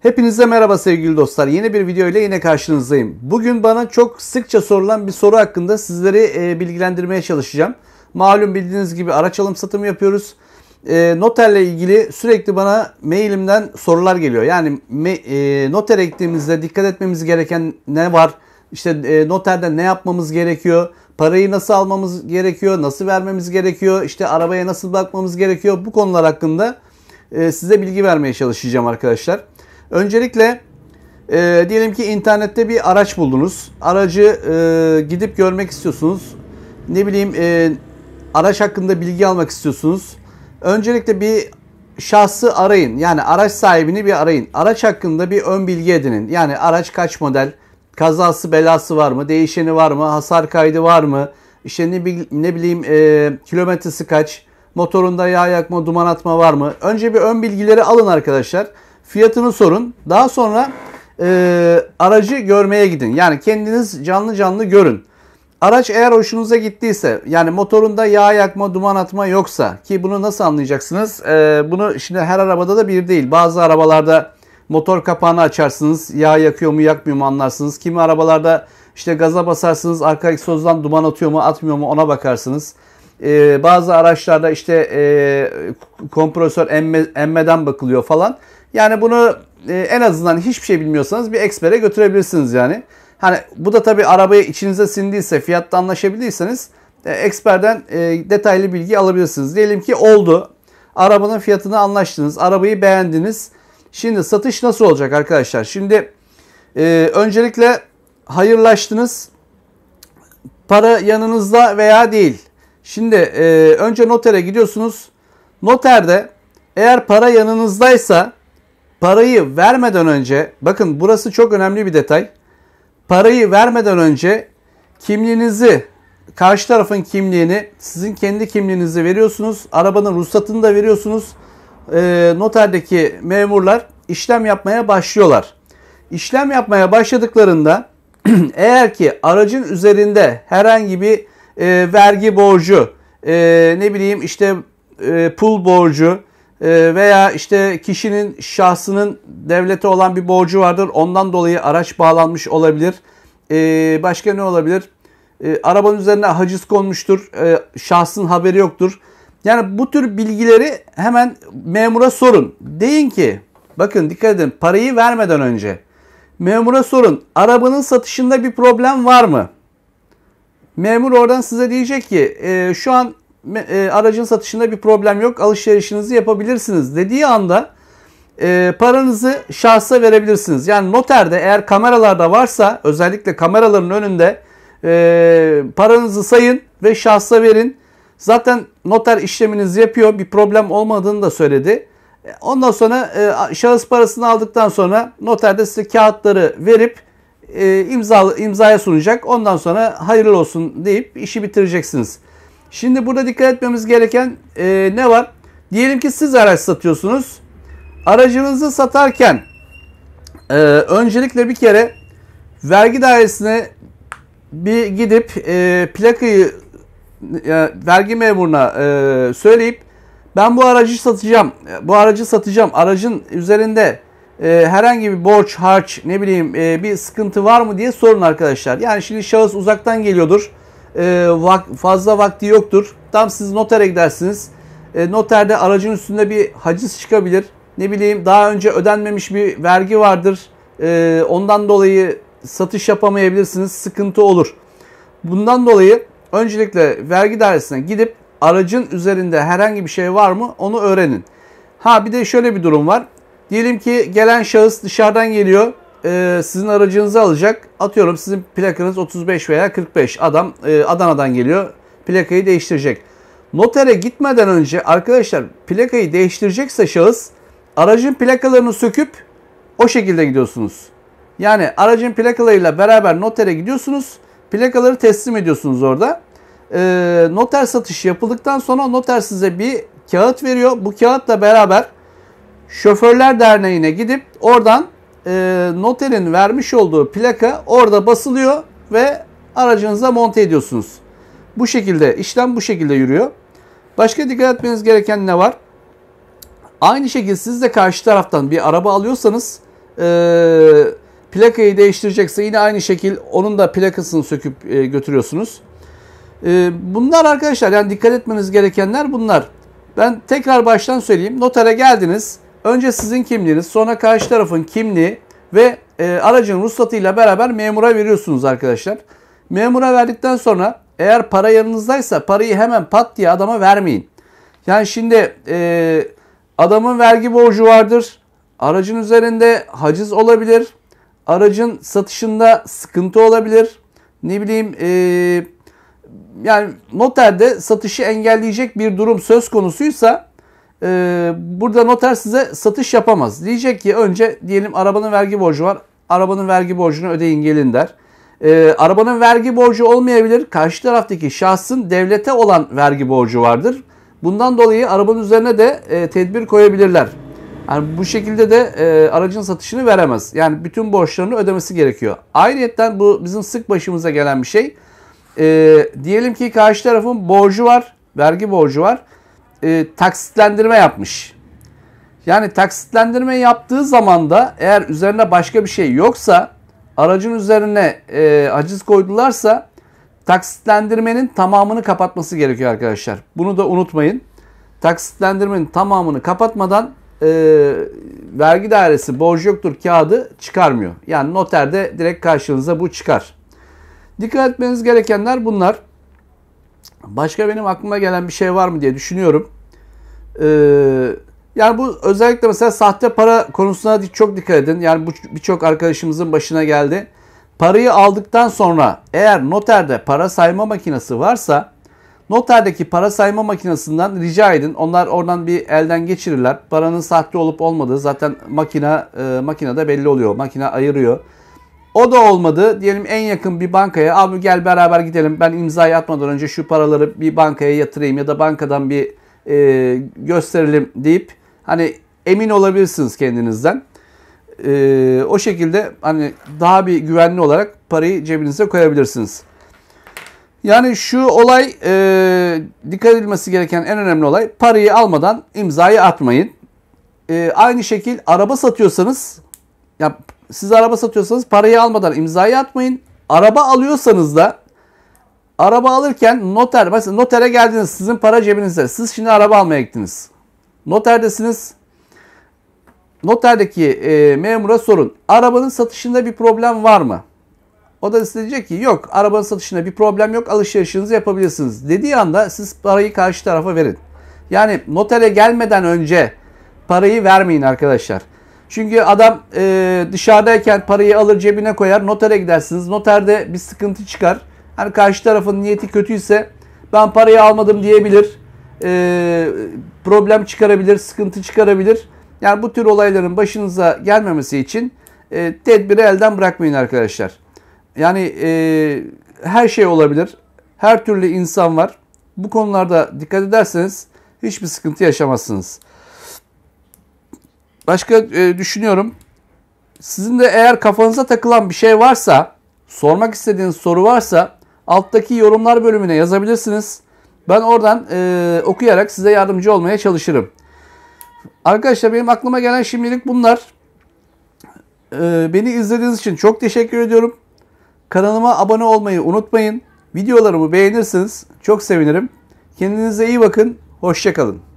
Hepinize merhaba sevgili dostlar. Yeni bir video ile yine karşınızdayım. Bugün bana çok sıkça sorulan bir soru hakkında sizleri e, bilgilendirmeye çalışacağım. Malum bildiğiniz gibi araç alım satımı yapıyoruz. E, noterle ilgili sürekli bana mailimden sorular geliyor. Yani noter e, dikkat etmemiz gereken ne var? İşte e, noterde ne yapmamız gerekiyor? Parayı nasıl almamız gerekiyor? Nasıl vermemiz gerekiyor? İşte arabaya nasıl bakmamız gerekiyor? Bu konular hakkında size bilgi vermeye çalışacağım arkadaşlar. Öncelikle e, diyelim ki internette bir araç buldunuz. Aracı e, gidip görmek istiyorsunuz. Ne bileyim e, araç hakkında bilgi almak istiyorsunuz. Öncelikle bir şahsı arayın. Yani araç sahibini bir arayın. Araç hakkında bir ön bilgi edinin. Yani araç kaç model, kazası belası var mı, değişeni var mı, hasar kaydı var mı, işte ne, ne bileyim e, kilometresi kaç, motorunda yağ yakma, duman atma var mı? Önce bir ön bilgileri alın arkadaşlar. Fiyatını sorun. Daha sonra e, aracı görmeye gidin. Yani kendiniz canlı canlı görün. Araç eğer hoşunuza gittiyse yani motorunda yağ yakma, duman atma yoksa ki bunu nasıl anlayacaksınız? E, bunu şimdi her arabada da bir değil. Bazı arabalarda motor kapağını açarsınız. Yağ yakıyor mu yakmıyor mu anlarsınız. Kimi arabalarda işte gaza basarsınız. Arka egzozdan duman atıyor mu atmıyor mu ona bakarsınız. Ee, bazı araçlarda işte e, kompresör emme, emmeden bakılıyor falan. Yani bunu e, en azından hiçbir şey bilmiyorsanız bir ekspere götürebilirsiniz yani. Hani bu da tabii arabayı içinize sindiyse, fiyatta anlaşabildiyseniz e, eksperden e, detaylı bilgi alabilirsiniz. Diyelim ki oldu. Arabanın fiyatını anlaştınız. Arabayı beğendiniz. Şimdi satış nasıl olacak arkadaşlar? Şimdi e, öncelikle hayırlaştınız. Para yanınızda veya değil. Şimdi önce notere gidiyorsunuz. Noterde eğer para yanınızdaysa parayı vermeden önce bakın burası çok önemli bir detay. Parayı vermeden önce kimliğinizi karşı tarafın kimliğini sizin kendi kimliğinizi veriyorsunuz. Arabanın ruhsatını da veriyorsunuz. E, noterdeki memurlar işlem yapmaya başlıyorlar. İşlem yapmaya başladıklarında eğer ki aracın üzerinde herhangi bir e, vergi borcu, e, ne bileyim işte e, pul borcu, ee, veya işte kişinin şahsının devlete olan bir borcu vardır. Ondan dolayı araç bağlanmış olabilir. Ee, başka ne olabilir? Ee, arabanın üzerine haciz konmuştur. Şahsın haberi yoktur. Yani bu tür bilgileri hemen memura sorun. Deyin ki bakın dikkat edin parayı vermeden önce memura sorun arabanın satışında bir problem var mı? Memur oradan size diyecek ki e, şu an e, aracın satışında bir problem yok. Alışverişinizi yapabilirsiniz dediği anda e, paranızı şahsa verebilirsiniz. Yani noterde eğer kameralarda varsa özellikle kameraların önünde e, paranızı sayın ve şahsa verin. Zaten noter işleminizi yapıyor. Bir problem olmadığını da söyledi. E, ondan sonra e, şahıs parasını aldıktan sonra noterde size kağıtları verip e, imza, imzaya sunacak. Ondan sonra hayırlı olsun deyip işi bitireceksiniz. Şimdi burada dikkat etmemiz gereken e, ne var? Diyelim ki siz araç satıyorsunuz. Aracınızı satarken e, öncelikle bir kere vergi dairesine bir gidip e, plakayı e, vergi memuruna e, söyleyip ben bu aracı satacağım, bu aracı satacağım, aracın üzerinde e, herhangi bir borç, harç, ne bileyim e, bir sıkıntı var mı diye sorun arkadaşlar. Yani şimdi şahıs uzaktan geliyordur e, vak, fazla vakti yoktur. Tam siz notere gidersiniz. E, noterde aracın üstünde bir haciz çıkabilir. Ne bileyim daha önce ödenmemiş bir vergi vardır. E, ondan dolayı satış yapamayabilirsiniz. Sıkıntı olur. Bundan dolayı öncelikle vergi dairesine gidip aracın üzerinde herhangi bir şey var mı onu öğrenin. Ha bir de şöyle bir durum var. Diyelim ki gelen şahıs dışarıdan geliyor e, sizin aracınızı alacak. Atıyorum sizin plakanız 35 veya 45. Adam e, Adana'dan geliyor. Plakayı değiştirecek. Notere gitmeden önce arkadaşlar plakayı değiştirecekse şahıs aracın plakalarını söküp o şekilde gidiyorsunuz. Yani aracın plakalarıyla beraber notere gidiyorsunuz. Plakaları teslim ediyorsunuz orada. E, noter satışı yapıldıktan sonra noter size bir kağıt veriyor. Bu kağıtla beraber Şoförler Derneği'ne gidip oradan e, noterin vermiş olduğu plaka orada basılıyor ve aracınıza monte ediyorsunuz. Bu şekilde işlem bu şekilde yürüyor. Başka dikkat etmeniz gereken ne var? Aynı şekilde siz de karşı taraftan bir araba alıyorsanız e, plakayı değiştirecekse yine aynı şekil onun da plakasını söküp e, götürüyorsunuz. E, bunlar arkadaşlar yani dikkat etmeniz gerekenler bunlar. Ben tekrar baştan söyleyeyim. Notara geldiniz. Önce sizin kimliğiniz, sonra karşı tarafın kimliği ve e, aracın ruhsatıyla beraber memura veriyorsunuz arkadaşlar. Memura verdikten sonra eğer para yanınızdaysa parayı hemen pat diye adama vermeyin. Yani şimdi e, adamın vergi borcu vardır. Aracın üzerinde haciz olabilir. Aracın satışında sıkıntı olabilir. Ne bileyim e, yani noterde satışı engelleyecek bir durum söz konusuysa e, burada noter size satış yapamaz. Diyecek ki önce diyelim arabanın vergi borcu var. Arabanın vergi borcunu ödeyin gelin der. E, arabanın vergi borcu olmayabilir. Karşı taraftaki şahsın devlete olan vergi borcu vardır. Bundan dolayı arabanın üzerine de e, tedbir koyabilirler. Yani bu şekilde de e, aracın satışını veremez. Yani bütün borçlarını ödemesi gerekiyor. Ayrıyeten bu bizim sık başımıza gelen bir şey. E, diyelim ki karşı tarafın borcu var, vergi borcu var e, taksitlendirme yapmış. Yani taksitlendirme yaptığı zaman da eğer üzerinde başka bir şey yoksa aracın üzerine e, haciz koydularsa taksitlendirmenin tamamını kapatması gerekiyor arkadaşlar. Bunu da unutmayın. Taksitlendirmenin tamamını kapatmadan e, vergi dairesi borcu yoktur kağıdı çıkarmıyor. Yani noterde direkt karşınıza bu çıkar. Dikkat etmeniz gerekenler bunlar. Başka benim aklıma gelen bir şey var mı diye düşünüyorum. Ee, yani bu özellikle mesela sahte para konusuna çok dikkat edin. Yani bu birçok arkadaşımızın başına geldi. Parayı aldıktan sonra eğer noterde para sayma makinesi varsa noterdeki para sayma makinesinden rica edin. Onlar oradan bir elden geçirirler. Paranın sahte olup olmadığı zaten makine e, makinede belli oluyor. Makine ayırıyor. O da olmadı. Diyelim en yakın bir bankaya abi gel beraber gidelim ben imzayı atmadan önce şu paraları bir bankaya yatırayım ya da bankadan bir e, gösterelim deyip hani emin olabilirsiniz kendinizden. E, o şekilde hani daha bir güvenli olarak parayı cebinize koyabilirsiniz. Yani şu olay e, dikkat edilmesi gereken en önemli olay parayı almadan imzayı atmayın. E, aynı şekil araba satıyorsanız ya siz araba satıyorsanız parayı almadan imzayı atmayın. Araba alıyorsanız da araba alırken noter mesela notere geldiniz sizin para cebinizde. Siz şimdi araba almaya gittiniz. Noterdesiniz. Noterdeki e, memura sorun. Arabanın satışında bir problem var mı? O da size diyecek ki yok arabanın satışında bir problem yok alışverişinizi yapabilirsiniz. Dediği anda siz parayı karşı tarafa verin. Yani notere gelmeden önce parayı vermeyin arkadaşlar. Çünkü adam e, dışarıdayken parayı alır cebine koyar notere gidersiniz. Noterde bir sıkıntı çıkar. Hani karşı tarafın niyeti kötüyse ben parayı almadım diyebilir. E, problem çıkarabilir, sıkıntı çıkarabilir. Yani bu tür olayların başınıza gelmemesi için e, tedbiri elden bırakmayın arkadaşlar. Yani e, her şey olabilir. Her türlü insan var. Bu konularda dikkat ederseniz hiçbir sıkıntı yaşamazsınız. Başka e, düşünüyorum. Sizin de eğer kafanıza takılan bir şey varsa, sormak istediğiniz soru varsa alttaki yorumlar bölümüne yazabilirsiniz. Ben oradan e, okuyarak size yardımcı olmaya çalışırım. Arkadaşlar benim aklıma gelen şimdilik bunlar. E, beni izlediğiniz için çok teşekkür ediyorum. Kanalıma abone olmayı unutmayın. Videolarımı beğenirsiniz. Çok sevinirim. Kendinize iyi bakın. Hoşçakalın.